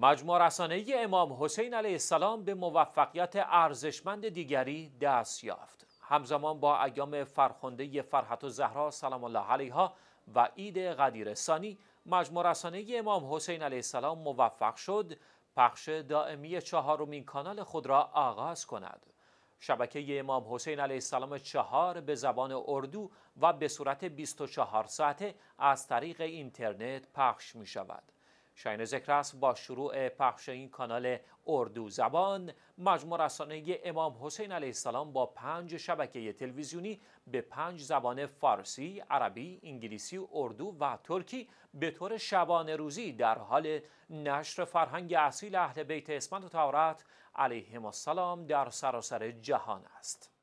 مجموع رسانه امام حسین علیه السلام به موفقیت ارزشمند دیگری دست یافت همزمان با ایام فرخنده فرحت و زهرا سلام الله علیها و عید غدیرسانی مجموع رسانه امام حسین علیه السلام موفق شد پخش دائمی چهارمین کانال خود را آغاز کند شبکه امام حسین علیه السلام چهار به زبان اردو و به صورت 24 ساعته از طریق اینترنت پخش می شود شاین است با شروع پخش این کانال اردو زبان مجموع رسانه امام حسین علیه السلام با پنج شبکه تلویزیونی به پنج زبان فارسی، عربی، انگلیسی، اردو و ترکی به طور شبانه روزی در حال نشر فرهنگ اصیل اهل بیت اسمت و تورات علیهم السلام در سراسر جهان است.